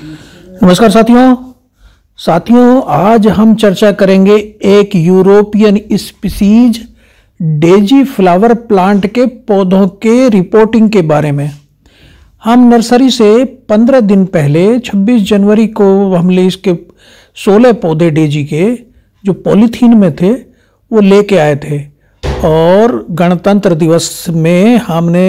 नमस्कार साथियों साथियों आज हम चर्चा करेंगे एक European species daisy flower plant के पौधों के रिपोर्टिंग के बारे में हम नर्सरी से 15 दिन पहले 26 जनवरी को हमने इसके 16 पौधे डेजी के जो पॉलीथीन में थे वो लेके आए थे और गणतंत्र दिवस में हमने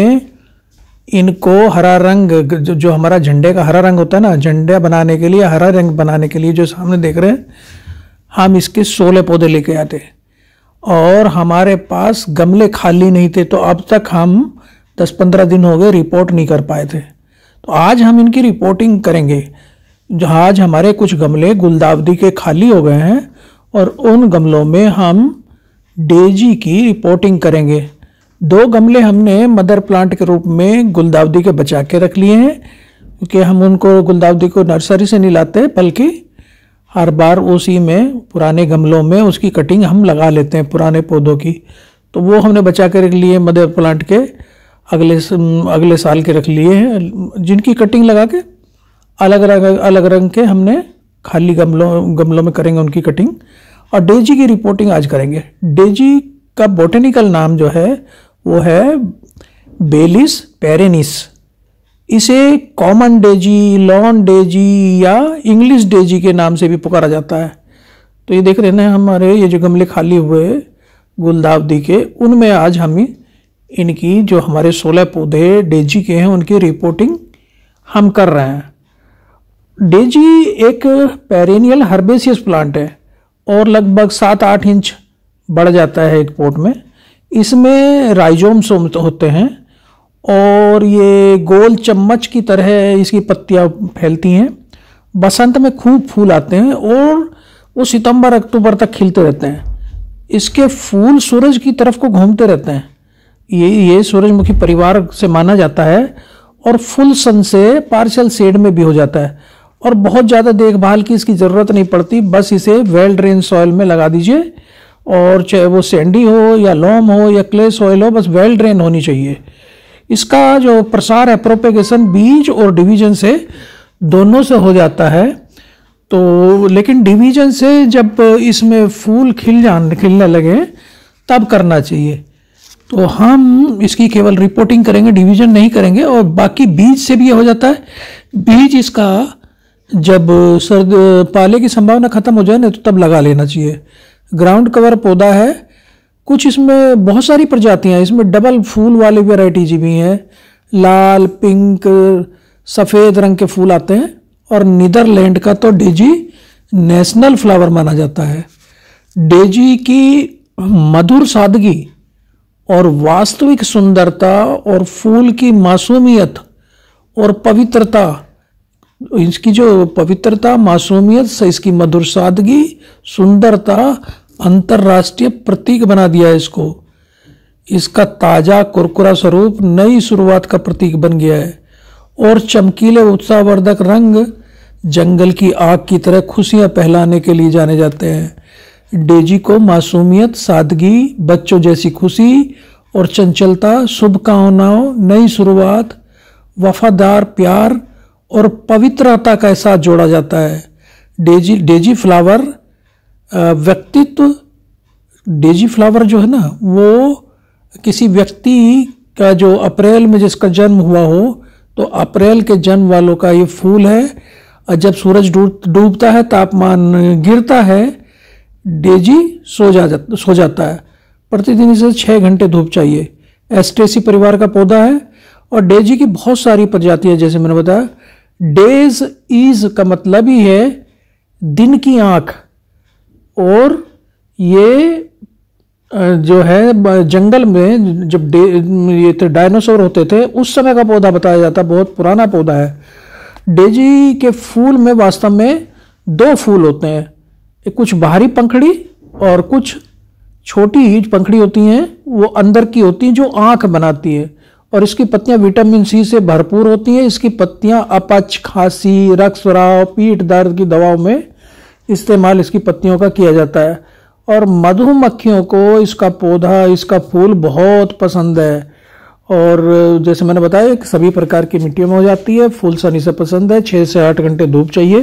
इनको हरा रंग जो जो हमारा झंडे का हरा रंग होता है ना झंडा बनाने के लिए हरा रंग बनाने के लिए जो सामने देख रहे हैं हम इसके सोलह पौधे लेके आते और हमारे पास गमले खाली नहीं थे तो अब तक हम दस पंद्रह दिन हो गए रिपोर्ट नहीं कर पाए थे तो आज हम इनकी रिपोर्टिंग करेंगे आज हमारे कुछ गमले गुलदावदी के खाली हो गए हैं और उन गमलों में हम डेजी की रिपोर्टिंग करेंगे दो गमले हमने मदर प्लांट के रूप में गुलदावदी के बचा के रख लिए हैं क्योंकि हम उनको गुलदावदी को नर्सरी से नहीं लाते बल्कि हर बार उसी में पुराने गमलों में उसकी कटिंग हम लगा लेते हैं पुराने पौधों की तो वो हमने बचा के रख लिए मदर प्लांट के अगले अगले साल के रख लिए हैं जिनकी कटिंग लगा के अलग अलग अलग रंग के हमने खाली गमलों गमलों में करेंगे उनकी कटिंग और डेजी की रिपोर्टिंग आज करेंगे डेजी का बोटेनिकल नाम जो है वो है बेलिस पेरेनिस इसे कॉमन डेजी लॉन डेजी या इंग्लिश डेजी के नाम से भी पुकारा जाता है तो ये देख रहे ना हमारे ये जो गमले खाली हुए गुलदावदी के उनमें आज हम इनकी जो हमारे सोलह पौधे डेजी के हैं उनकी रिपोर्टिंग हम कर रहे हैं डेजी एक पेरेनियल हर्बेसियस प्लांट है और लगभग सात आठ इंच बढ़ जाता है एक पोट में इसमें राइजोम्स तो होते हैं और ये गोल चम्मच की तरह इसकी पत्तियाँ फैलती हैं बसंत में खूब फूल आते हैं और वो सितंबर अक्टूबर तक खिलते रहते हैं इसके फूल सूरज की तरफ को घूमते रहते हैं ये ये सूरजमुखी परिवार से माना जाता है और फुल सन से पार्शल शेड में भी हो जाता है और बहुत ज़्यादा देखभाल की इसकी ज़रूरत नहीं पड़ती बस इसे वेल ड्रेन सॉयल में लगा दीजिए और चाहे वो सैंडी हो या लोम हो या क्ले सॉइल हो बस वेल ड्रेन होनी चाहिए इसका जो प्रसार है प्रोपेगेशन बीज और डिवीजन से दोनों से हो जाता है तो लेकिन डिवीजन से जब इसमें फूल खिल जान खिलने लगे तब करना चाहिए तो हम इसकी केवल रिपोर्टिंग करेंगे डिवीजन नहीं करेंगे और बाकी बीज से भी ये हो जाता है बीज इसका जब सर्द पाले की संभावना खत्म हो जाए ना तो तब लगा लेना चाहिए ग्राउंड कवर पौधा है कुछ इसमें बहुत सारी प्रजातियाँ इसमें डबल फूल वाली वेराइटीज भी हैं लाल पिंक सफ़ेद रंग के फूल आते हैं और नीदरलैंड का तो डेजी नेशनल फ्लावर माना जाता है डेजी की मधुर सादगी और वास्तविक सुंदरता और फूल की मासूमियत और पवित्रता इसकी जो पवित्रता मासूमियत से इसकी मधुर सादगी सुंदरता अंतर्राष्ट्रीय प्रतीक बना दिया है इसको इसका ताज़ा कुरकुरा स्वरूप नई शुरुआत का प्रतीक बन गया है और चमकीले उत्साहवर्धक रंग जंगल की आग की तरह खुशियाँ पहलाने के लिए जाने जाते हैं डेजी को मासूमियत सादगी बच्चों जैसी खुशी और चंचलता शुभकामनाओं नई शुरुआत वफादार प्यार और पवित्रता का साथ जोड़ा जाता है डेजी डेजी फ्लावर व्यक्तित्व डेजी फ्लावर जो है ना वो किसी व्यक्ति का जो अप्रैल में जिसका जन्म हुआ हो तो अप्रैल के जन्म वालों का ये फूल है और जब सूरज डूबता है तापमान गिरता है डेजी सो जा सो जाता है प्रतिदिन इसे छः घंटे धूप चाहिए एस्टेसी परिवार का पौधा है और डेजी की बहुत सारी प्रजातियाँ जैसे मैंने बताया डेज इज का मतलब ही है दिन की आंख और ये जो है जंगल में जब डे ये तो डायनासोर होते थे उस समय का पौधा बताया जाता है बहुत पुराना पौधा है डेजी के फूल में वास्तव में दो फूल होते हैं कुछ बाहरी पंखड़ी और कुछ छोटी ही पंखड़ी होती हैं वो अंदर की होती हैं जो आँख बनाती है और इसकी पत्तियां विटामिन सी से भरपूर होती हैं इसकी पत्तियां अपच खांसी रक्सराव पीठ दर्द की दवाओं में इस्तेमाल इसकी पत्तियों का किया जाता है और मधुमक्खियों को इसका पौधा इसका फूल बहुत पसंद है और जैसे मैंने बताया कि सभी प्रकार की मिट्टियों में हो जाती है फूल सनी से पसंद है छः से आठ घंटे धूप चाहिए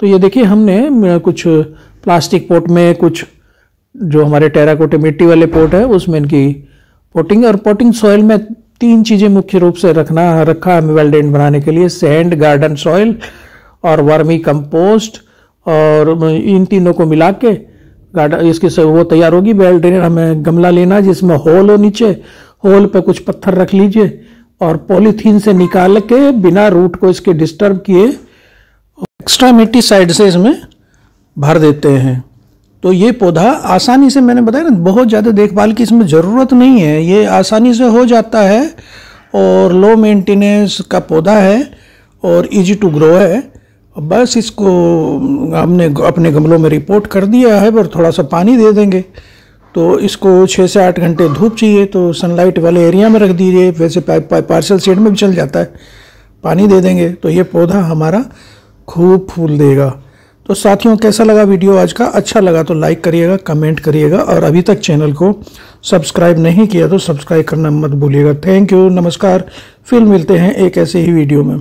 तो ये देखिए हमने कुछ प्लास्टिक पोट में कुछ जो हमारे टेराकोटे मिट्टी वाले पोट है उसमें इनकी पोटिंग और पोटिंग सॉइल में तीन चीजें मुख्य रूप से रखना रखा है वेल्डेंट बनाने के लिए सैंड गार्डन सॉइल और वर्मी कंपोस्ट और इन तीनों को मिला के गार्डन इसके से वो तैयार होगी वेल ड्रेनर हमें गमला लेना जिसमें होल हो नीचे होल पे कुछ पत्थर रख लीजिए और पॉलीथीन से निकाल के बिना रूट को इसके डिस्टर्ब किए एक्स्ट्रा मिट्टी साइड से इसमें भर देते हैं तो ये पौधा आसानी से मैंने बताया ना बहुत ज़्यादा देखभाल की इसमें ज़रूरत नहीं है ये आसानी से हो जाता है और लो मेंटेनेंस का पौधा है और इजी टू ग्रो है बस इसको हमने अपने गमलों में रिपोर्ट कर दिया है पर थोड़ा सा पानी दे देंगे तो इसको छः से आठ घंटे धूप चाहिए तो सनलाइट वाले एरिया में रख दीजिए वैसे पा, पा, पार्सल सेट में भी चल जाता है पानी दे देंगे तो ये पौधा हमारा खूब फूल देगा तो साथियों कैसा लगा वीडियो आज का अच्छा लगा तो लाइक करिएगा कमेंट करिएगा और अभी तक चैनल को सब्सक्राइब नहीं किया तो सब्सक्राइब करना मत भूलिएगा थैंक यू नमस्कार फिर मिलते हैं एक ऐसे ही वीडियो में